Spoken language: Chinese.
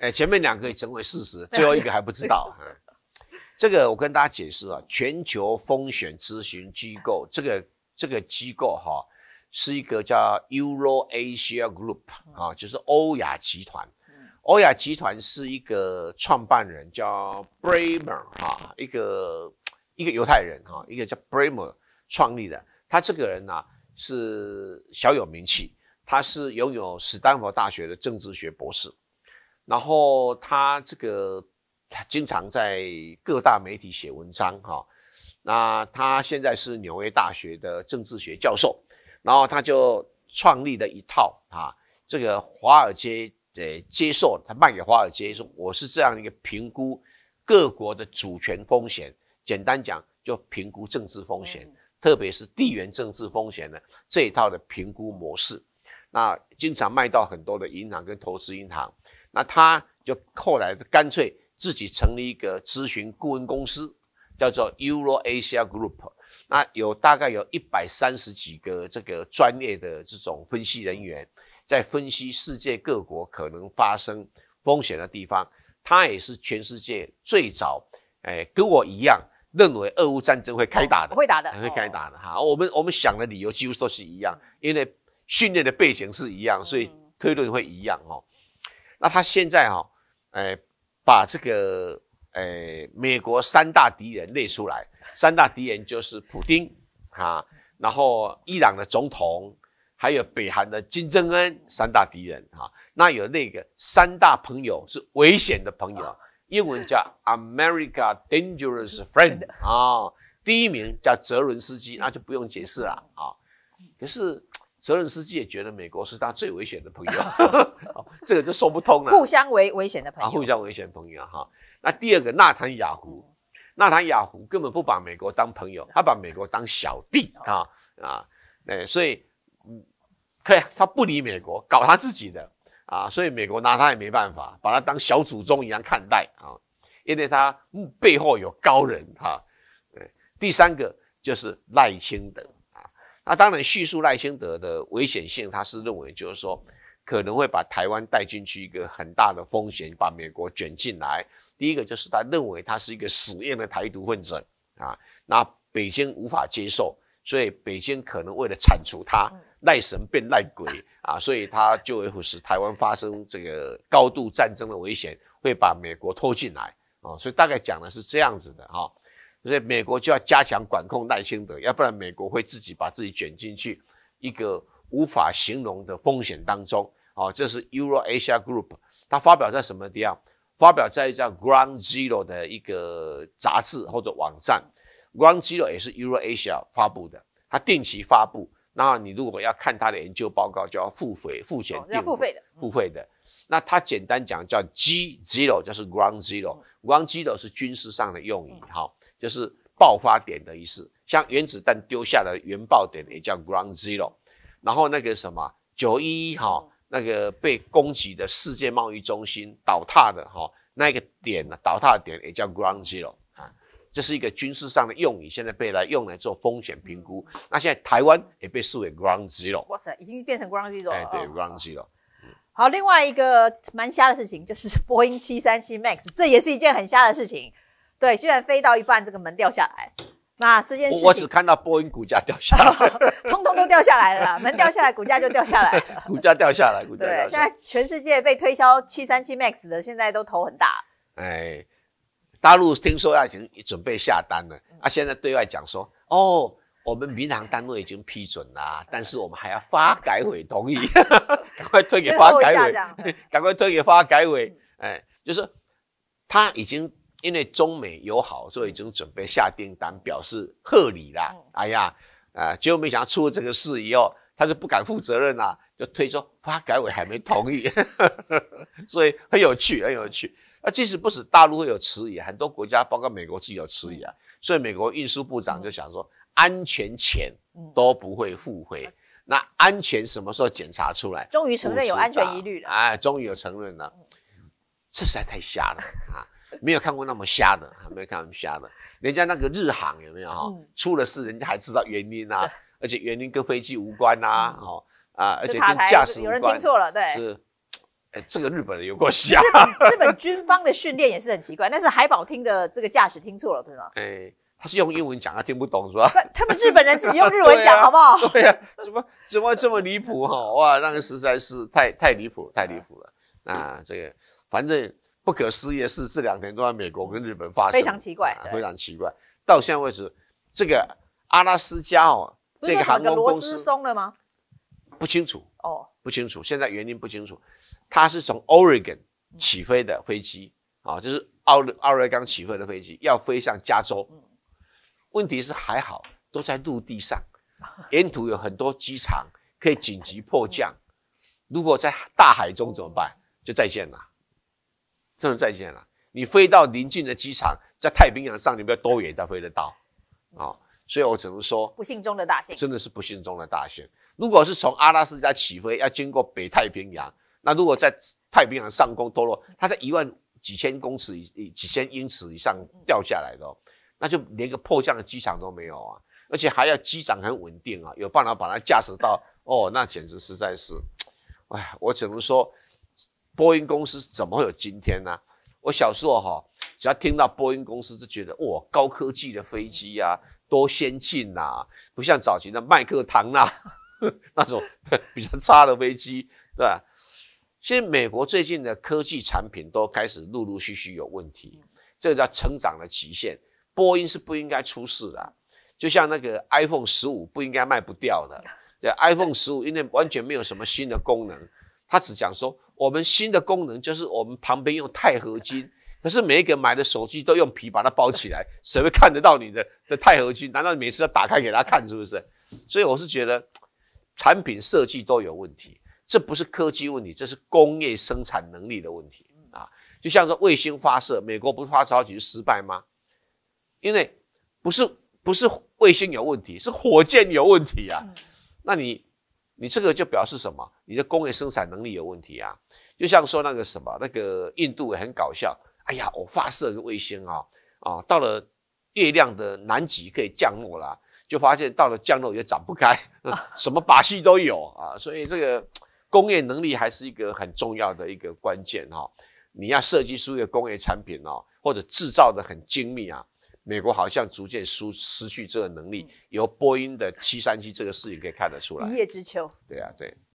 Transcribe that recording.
哎，前面两个已成为事实，最后一个还不知道。这个我跟大家解释啊，全球风险咨询机构，这个这个机构哈，是一个叫 Euro Asia Group 啊，就是欧亚集团。欧亚集团是一个创办人叫 Bremer 哈，一个一个犹太人哈，一个叫 Bremer 创立的。他这个人呢是小有名气，他是拥有斯丹佛大学的政治学博士。然后他这个经常在各大媒体写文章哈，那他现在是纽约大学的政治学教授，然后他就创立了一套啊，这个华尔街呃接受他卖给华尔街，说我是这样一个评估各国的主权风险，简单讲就评估政治风险，特别是地缘政治风险的这一套的评估模式，那经常卖到很多的银行跟投资银行。那他就后来干脆自己成立一个咨询顾问公司，叫做 Euroasia Group。那有大概有一百三十几个这个专业的这种分析人员，在分析世界各国可能发生风险的地方。他也是全世界最早，哎，跟我一样认为俄乌战争会开打的，会打的，会开打的哈。我们我们想的理由几乎都是一样，因为训练的背景是一样，所以推论会一样哦。那他现在哈，哎，把这个哎美国三大敌人列出来，三大敌人就是普丁啊，然后伊朗的总统，还有北韩的金正恩，三大敌人啊。那有那个三大朋友是危险的朋友，英文叫 America Dangerous Friend 啊。第一名叫泽伦斯基，那就不用解释了啊。可是泽伦斯基也觉得美国是他最危险的朋友。这个就说不通了，互相为危险的朋友，啊，互相危险朋友哈。那第二个，纳坦雅胡，纳坦雅胡根本不把美国当朋友，他把美国当小弟啊啊，哎，所以，可以，他不理美国，搞他自己的啊，所以美国拿他也没办法，把他当小祖宗一样看待啊，因为他背后有高人哈。对，第三个就是赖清德啊，那当然叙述赖清德的危险性，他是认为就是说。可能会把台湾带进去一个很大的风险，把美国卷进来。第一个就是他认为他是一个死硬的台独分子啊，那北京无法接受，所以北京可能为了铲除他，赖神变赖鬼啊，所以他就会使台湾发生这个高度战争的危险，会把美国拖进来啊。所以大概讲的是这样子的哈，所以美国就要加强管控赖清德，要不然美国会自己把自己卷进去一个无法形容的风险当中。哦，这是 Euro Asia Group，它发表在什么地方？发表在一 Ground Zero 的一个杂志或者网站。Ground Zero 也是 Euro Asia 发布的，它定期发布。那你如果要看它的研究报告，就要付费付钱要付费的。付费的。那它简单讲叫 G Zero，就是 Ground Zero。Ground Zero 是军事上的用语，哈，就是爆发点的意思。像原子弹丢下的原爆点也叫 Ground Zero。然后那个什么九一一，哈。那个被攻击的世界贸易中心倒塌的哈，那个点呢？倒塌的点也叫 ground zero 啊，这是一个军事上的用语，现在被来用来做风险评估。那现在台湾也被视为 ground zero，哇塞，已经变成 ground zero 了。哎，对，ground zero。好，另外一个蛮瞎的事情就是波 音七三七 max，这也是一件很瞎的事情。对，居然飞到一半这个门掉下来。那这件事我只看到波音股价掉下来，通通都掉下来了。门掉下来，股价就掉下来。股价掉下来，股价对。现在全世界被推销七三七 MAX 的，现在都头很大。哎，大陆听说已经准备下单了。啊，现在对外讲说，哦，我们民航单位已经批准了，但是我们还要发改委同意，赶快推给发改委，赶快推给发改委。哎，就是他已经。因为中美友好，所以已经准备下订单表示贺礼啦。哎呀，啊，结果没想到出了这个事以后，他就不敢负责任啦，就推说发改委还没同意。所以很有趣，很有趣。那即使不是大陆会有迟疑，很多国家包括美国自己有迟疑啊。所以美国运输部长就想说，安全钱都不会付回，那安全什么时候检查出来？终于承认有安全疑虑了。哎，终于有承认了。这实在太瞎了啊！没有看过那么瞎的，还没有看那么瞎的。人家那个日航有没有哈？出了事，人家还知道原因呐，而且原因跟飞机无关呐，哈啊，而且跟驾驶有人听错了，对，是，这个日本人有过瞎。日本军方的训练也是很奇怪，但是海保厅的这个驾驶听错了，对吗？哎，他是用英文讲，他听不懂是吧？他们日本人自己用日文讲，好不好？对呀，怎么怎么这么离谱哈？哇，那个实在是太太离谱，太离谱了。那这个反正。不可思议的是，这两天都在美国跟日本发生，非常奇怪，非常奇怪。到现在为止，这个阿拉斯加哦，这个航空公司松了吗？不清楚哦，不清楚。现在原因不清楚。它是从 Oregon 起飞的飞机啊，就是奥奥瑞冈起飞的飞机，要飞向加州。问题是还好，都在陆地上，沿途有很多机场可以紧急迫降。如果在大海中怎么办？就再见了。真的再见了。你飞到临近的机场，在太平洋上，你没有多远才飞得到啊？所以我只能说，不幸中的大幸，真的是不幸中的大幸。如果是从阿拉斯加起飞，要经过北太平洋，那如果在太平洋上空脱落，它在一万几千公尺以几千英尺以上掉下来的，那就连个迫降的机场都没有啊！而且还要机长很稳定啊，有办法把它驾驶到哦，那简直实在是，哎，我只能说。波音公司怎么会有今天呢？我小时候哈，只要听到波音公司就觉得哇，高科技的飞机呀，多先进呐！不像早期的麦克唐纳 那种 比较差的飞机，对吧？现在美国最近的科技产品都开始陆陆续续有问题，这个叫成长的极限。波音是不应该出事的，就像那个 iPhone 十五不应该卖不掉的。iPhone 十五因为完全没有什么新的功能，他只讲说。我们新的功能就是我们旁边用钛合金，可是每一个买的手机都用皮把它包起来，谁会看得到你的的钛合金？难道你每次要打开给他看，是不是？所以我是觉得，产品设计都有问题，这不是科技问题，这是工业生产能力的问题啊！就像说卫星发射，美国不是发射好几次失败吗？因为不是不是卫星有问题，是火箭有问题啊！那你。你这个就表示什么？你的工业生产能力有问题啊！就像说那个什么，那个印度很搞笑。哎呀，我发射个卫星啊，啊，到了月亮的南极可以降落啦，就发现到了降落也长不开，什么把戏都有啊！所以这个工业能力还是一个很重要的一个关键哈。你要设计出一个工业产品哦，或者制造的很精密啊。美国好像逐渐失失去这个能力，由波音的七三七这个事情可以看得出来。一叶知秋。对啊，对。